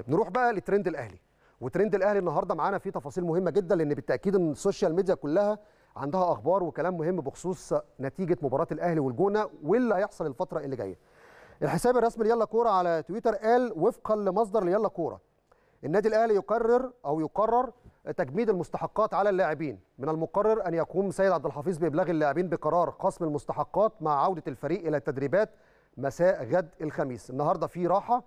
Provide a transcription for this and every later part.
طيب، نروح بقى لترند الاهلي وترند الاهلي النهارده معانا فيه تفاصيل مهمه جدا لان بالتاكيد ان السوشيال ميديا كلها عندها اخبار وكلام مهم بخصوص نتيجه مباراه الاهلي والجونه واللي هيحصل الفتره اللي جايه الحساب الرسمي ليلا كوره على تويتر قال وفقا لمصدر ليلا كوره النادي الاهلي يقرر او يقرر تجميد المستحقات على اللاعبين من المقرر ان يقوم سيد عبد الحفيظ بابلاغ اللاعبين بقرار خصم المستحقات مع عوده الفريق الى التدريبات مساء غد الخميس النهارده في راحه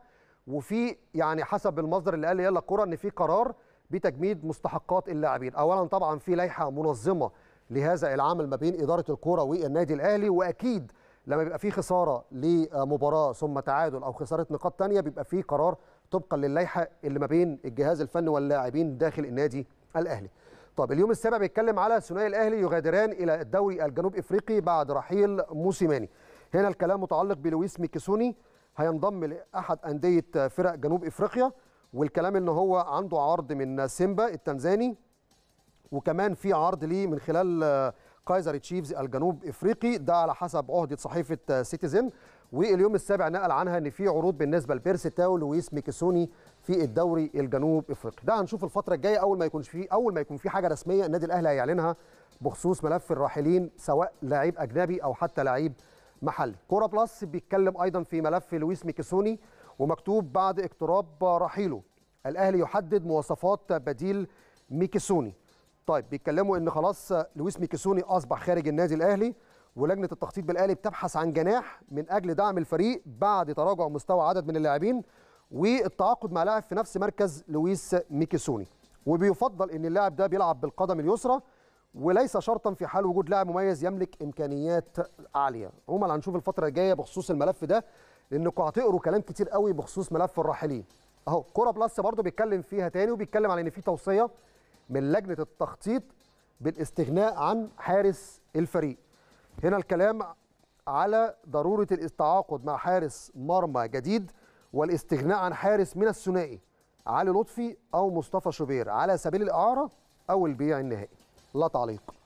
وفي يعني حسب المصدر اللي قال لي يلا الكوره ان في قرار بتجميد مستحقات اللاعبين اولا طبعا في لائحه منظمه لهذا العمل ما بين اداره الكوره والنادي الاهلي واكيد لما بيبقى في خساره لمباراه ثم تعادل او خساره نقاط ثانيه بيبقى في قرار طبقا للائحه اللي ما بين الجهاز الفني واللاعبين داخل النادي الاهلي طب اليوم السابع بيتكلم على ثنائي الاهلي يغادران الى الدوري الجنوب افريقي بعد رحيل موسيماني هنا الكلام متعلق بلويس ميكيسوني هينضم لاحد انديه فرق جنوب افريقيا والكلام ان هو عنده عرض من سيمبا التنزاني وكمان في عرض ليه من خلال كايزر تشيفز الجنوب افريقي ده على حسب عهده صحيفه سيتيزن واليوم السابع نقل عنها ان في عروض بالنسبه لبيرسي تاو لويس ميكيسوني في الدوري الجنوب افريقي ده هنشوف الفتره الجايه اول ما يكونش في اول ما يكون في حاجه رسميه النادي الاهلي هيعلنها بخصوص ملف الراحلين سواء لعيب اجنبي او حتى لعيب محلي كوره بلس بيتكلم ايضا في ملف لويس ميكيسوني ومكتوب بعد اقتراب رحيله الاهلي يحدد مواصفات بديل ميكيسوني طيب بيتكلموا ان خلاص لويس ميكيسوني اصبح خارج النادي الاهلي ولجنه التخطيط بالاهلي بتبحث عن جناح من اجل دعم الفريق بعد تراجع مستوى عدد من اللاعبين والتعاقد مع لاعب في نفس مركز لويس ميكيسوني وبيفضل ان اللاعب ده بيلعب بالقدم اليسرى وليس شرطا في حال وجود لاعب مميز يملك امكانيات عاليه عموما هنشوف الفتره الجايه بخصوص الملف ده لانكم هتقروا كلام كتير قوي بخصوص ملف الراحلين اهو كوره بلس برضه بيتكلم فيها تاني وبيتكلم على ان في توصيه من لجنه التخطيط بالاستغناء عن حارس الفريق هنا الكلام على ضروره التعاقد مع حارس مرمى جديد والاستغناء عن حارس من الثنائي علي لطفي او مصطفى شوبير على سبيل الاعاره او البيع النهائي لا تعليق